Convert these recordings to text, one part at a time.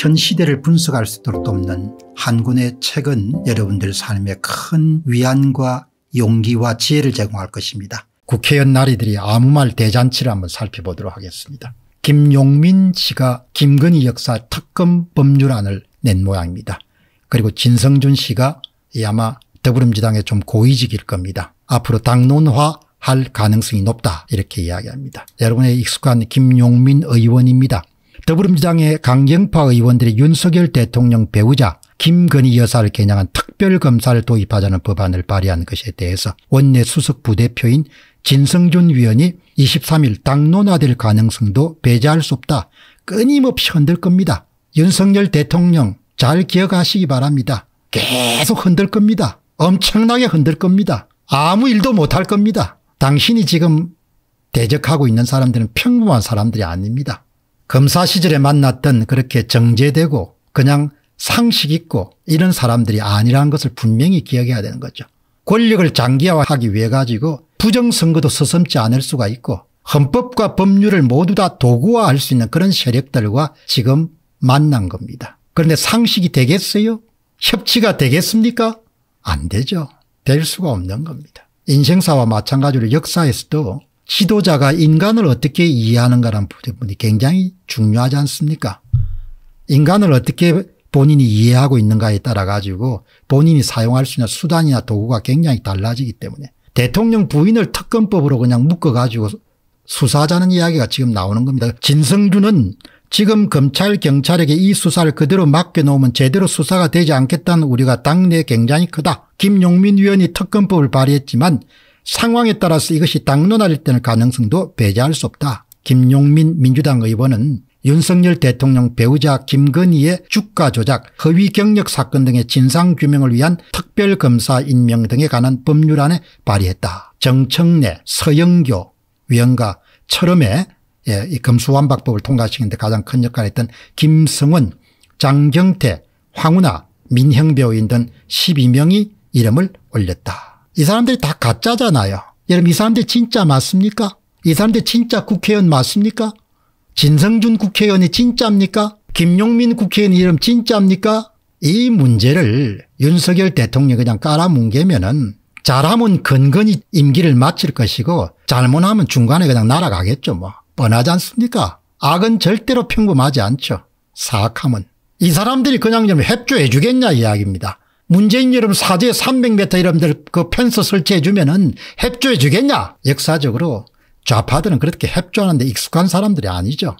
현 시대를 분석할 수 있도록 돕는 한군의 책은 여러분들 삶에 큰 위안과 용기와 지혜를 제공할 것입니다. 국회의원 나리들이 아무 말 대잔치를 한번 살펴보도록 하겠습니다. 김용민 씨가 김건희 역사 특검 법률안을 낸 모양입니다. 그리고 진성준 씨가 아마 더불어민주당의 좀 고위직일 겁니다. 앞으로 당론화 할 가능성이 높다 이렇게 이야기합니다. 여러분의 익숙한 김용민 의원입니다. 더불어민주당의 강경파 의원들이 윤석열 대통령 배우자 김건희 여사를 겨냥한 특별검사를 도입하자는 법안을 발의한 것에 대해서 원내 수석부대표인 진성준 위원이 23일 당론화될 가능성도 배제할 수 없다. 끊임없이 흔들 겁니다. 윤석열 대통령 잘 기억하시기 바랍니다. 계속 흔들 겁니다. 엄청나게 흔들 겁니다. 아무 일도 못할 겁니다. 당신이 지금 대적하고 있는 사람들은 평범한 사람들이 아닙니다. 검사 시절에 만났던 그렇게 정제되고 그냥 상식 있고 이런 사람들이 아니라는 것을 분명히 기억해야 되는 거죠. 권력을 장기화하기 위해 가지고 부정선거도 서슴지 않을 수가 있고 헌법과 법률을 모두 다 도구화할 수 있는 그런 세력들과 지금 만난 겁니다. 그런데 상식이 되겠어요? 협치가 되겠습니까? 안 되죠. 될 수가 없는 겁니다. 인생사와 마찬가지로 역사에서도 지도자가 인간을 어떻게 이해하는가라는 부분이 굉장히 중요하지 않습니까? 인간을 어떻게 본인이 이해하고 있는가에 따라 가지고 본인이 사용할 수 있는 수단이나 도구가 굉장히 달라지기 때문에 대통령 부인을 특검법으로 그냥 묶어가지고 수사하자는 이야기가 지금 나오는 겁니다. 진성준은 지금 검찰 경찰에게 이 수사를 그대로 맡겨놓으면 제대로 수사가 되지 않겠다는 우리가 당내에 굉장히 크다. 김용민 위원이 특검법을 발의했지만 상황에 따라서 이것이 당론화될 가능성도 배제할 수 없다. 김용민 민주당 의원은 윤석열 대통령 배우자 김건희의 주가 조작, 허위 경력 사건 등의 진상규명을 위한 특별검사 임명 등에 관한 법률안에 발의했다. 정청래, 서영교 위원과 철음에 예, 검수완박법을 통과시키데 가장 큰 역할을 했던 김성원, 장경태, 황운하, 민형 배우인 등 12명이 이름을 올렸다. 이 사람들이 다 가짜잖아요. 여러분 이 사람들 진짜 맞습니까? 이 사람들 진짜 국회의원 맞습니까? 진성준 국회의원이 진짜입니까? 김용민 국회의원 이름 진짜입니까? 이 문제를 윤석열 대통령이 그냥 깔아뭉개면은 잘하면 근근히 임기를 마칠 것이고 잘못하면 중간에 그냥 날아가겠죠 뭐. 뻔하지 않습니까? 악은 절대로 평범하지 않죠. 사악함은. 이 사람들이 그냥 좀 협조해 주겠냐 이야기입니다. 문재인 여러분 사제 300m 여러분들 그 펜스 설치해 주면은 협조해 주겠냐 역사적으로 좌파들은 그렇게 협조하는데 익숙한 사람들이 아니죠.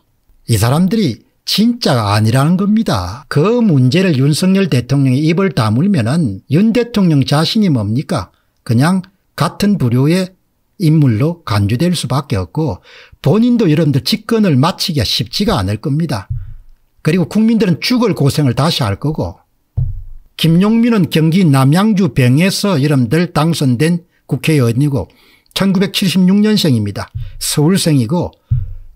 이 사람들이 진짜가 아니라는 겁니다. 그 문제를 윤석열 대통령이 입을 다물면 은윤 대통령 자신이 뭡니까 그냥 같은 부류의 인물로 간주될 수밖에 없고 본인도 여러분들 집권을 마치기가 쉽지가 않을 겁니다. 그리고 국민들은 죽을 고생을 다시 할 거고 김용민은 경기 남양주 병에서 이름들 당선된 국회의원이고 1976년생입니다. 서울생이고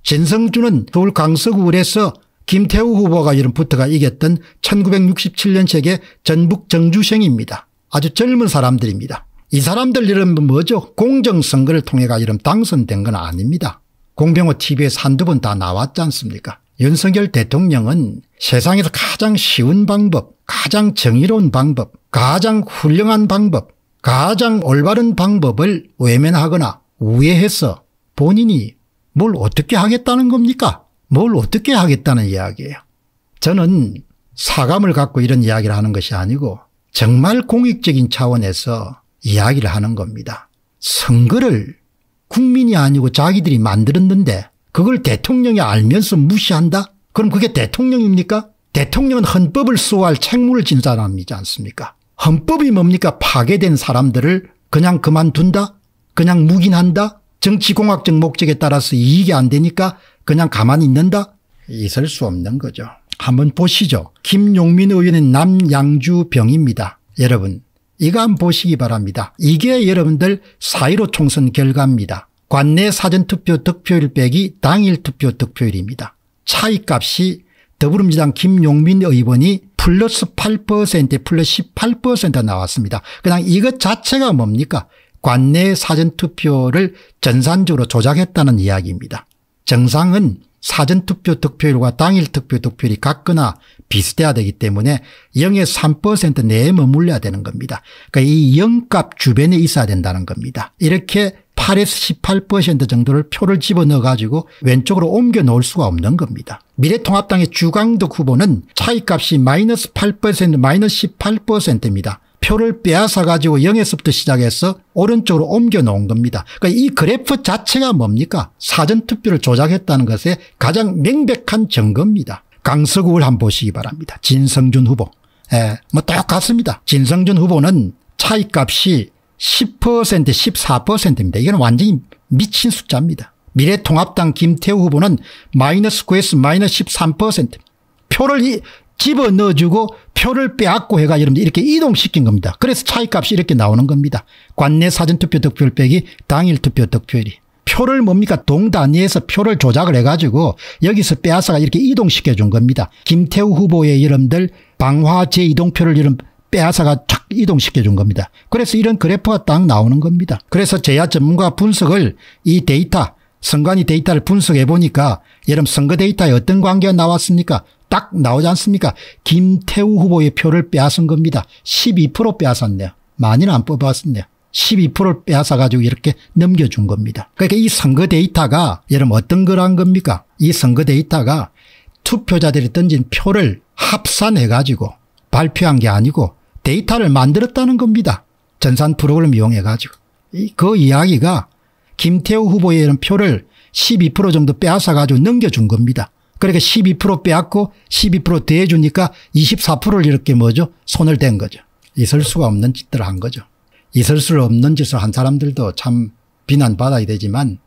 진성준은 서울 강서구에서 김태우 후보가 이름 붙어가 이겼던 1967년 책의 전북 정주생입니다. 아주 젊은 사람들입니다. 이 사람들 이름은 뭐죠? 공정선거를 통해가 이름 당선된 건 아닙니다. 공병호 TV에서 한두 번 다 나왔지 않습니까? 윤석열 대통령은 세상에서 가장 쉬운 방법 가장 정의로운 방법 가장 훌륭한 방법 가장 올바른 방법을 외면하거나 우회해서 본인이 뭘 어떻게 하겠다는 겁니까 뭘 어떻게 하겠다는 이야기예요 저는 사감을 갖고 이런 이야기를 하는 것이 아니고 정말 공익적인 차원에서 이야기를 하는 겁니다. 선거를 국민이 아니고 자기들이 만들었는데 그걸 대통령이 알면서 무시한다? 그럼 그게 대통령입니까? 대통령은 헌법을 수호할 책무를 진 사람이지 않습니까? 헌법이 뭡니까? 파괴된 사람들을 그냥 그만둔다? 그냥 묵인한다? 정치공학적 목적에 따라서 이익이 안 되니까 그냥 가만히 있는다? 있을 수 없는 거죠. 한번 보시죠. 김용민 의원의 남양주병입니다. 여러분 이거 한번 보시기 바랍니다. 이게 여러분들 사이로 총선 결과입니다. 관내 사전투표 득표율 빼기 당일 투표 득표율입니다. 차이값이 더불어민주당 김용민 의원이 플러스 8% 플러스 18% 나왔습니다. 그냥 이것 자체가 뭡니까 관내 사전투표를 전산적으로 조작했다는 이야기입니다. 정상은 사전투표 득표율과 당일 투표 득표율이 같거나 비슷해야 되기 때문에 0에서 3% 내에 머물러야 되는 겁니다. 그러니까 이 0값 주변에 있어야 된다는 겁니다. 이렇게 8에서 18% 정도를 표를 집어넣어 가지고 왼쪽으로 옮겨 놓을 수가 없는 겁니다. 미래통합당의 주강덕 후보는 차이값이 마이너스 8% 마이너스 18%입니다. 표를 빼앗아 가지고 0에서부터 시작해서 오른쪽으로 옮겨 놓은 겁니다. 그러니까 이 그래프 자체가 뭡니까 사전투표를 조작했다는 것에 가장 명백한 증거입니다. 강서구를 한번 보시기 바랍니다. 진성준 후보. 예, 뭐 똑같습니다. 진성준 후보는 차이값이 10% 14%입니다. 이건 완전히 미친 숫자입니다. 미래통합당 김태우 후보는 마이너스 9에서 마이너스 13% 표를 집어넣어주고 표를 빼앗고 해가 여러분들 이렇게 이동시킨 겁니다. 그래서 차이값이 이렇게 나오는 겁니다. 관내 사전투표 득표율 빼기 당일 투표 득표율이. 표를 뭡니까 동단위에서 표를 조작을 해가지고 여기서 빼앗아가 이렇게 이동시켜 준 겁니다. 김태우 후보의 이름들 방화 제이동표를 이름 빼앗아가 착 이동시켜 준 겁니다. 그래서 이런 그래프가 딱 나오는 겁니다. 그래서 제야 전문가 분석을 이 데이터 선관위 데이터를 분석해 보니까 여름 선거 데이터에 어떤 관계가 나왔습니까? 딱 나오지 않습니까? 김태우 후보의 표를 빼앗은 겁니다. 12% 빼앗았네요. 많이는 안 뽑았었네요. 12%를 빼앗아가지고 이렇게 넘겨준 겁니다. 그러니까 이 선거 데이터가 여러분 어떤 거란 겁니까? 이 선거 데이터가 투표자들이 던진 표를 합산해가지고 발표한 게 아니고 데이터를 만들었다는 겁니다. 전산 프로그램 이용해 가지고. 그 이야기가 김태우 후보의 이런 표를 12% 정도 빼앗아 가지고 넘겨준 겁니다. 그러니까 12% 빼앗고 12% 대해주니까 24%를 이렇게 뭐죠 손을 댄 거죠. 있을 수가 없는 짓들을 한 거죠. 있을 수 없는 짓을 한 사람들도 참 비난받아야 되지만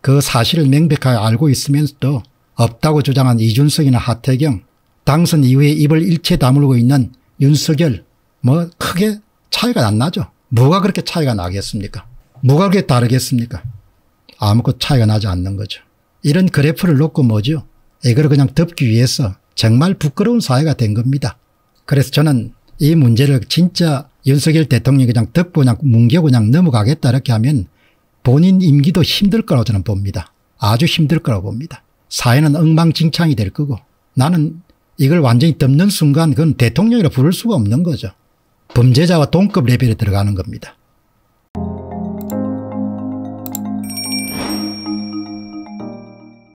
그 사실을 명백하게 알고 있으면서도 없다고 주장한 이준석이나 하태경 당선 이후에 입을 일체 다물고 있는 윤석열 뭐 크게 차이가 안 나죠. 뭐가 그렇게 차이가 나겠습니까? 뭐가 그렇게 다르겠습니까? 아무것도 차이가 나지 않는 거죠. 이런 그래프를 놓고 뭐죠? 이걸 그냥 덮기 위해서 정말 부끄러운 사회가 된 겁니다. 그래서 저는 이 문제를 진짜 윤석열 대통령이 그냥 덮고 그냥 뭉개 그냥 넘어가겠다 이렇게 하면 본인 임기도 힘들 거라고 저는 봅니다. 아주 힘들 거라고 봅니다. 사회는 엉망진창이 될 거고 나는 이걸 완전히 덮는 순간 그건 대통령이라 부를 수가 없는 거죠. 범죄자와 동급 레벨에 들어가는 겁니다.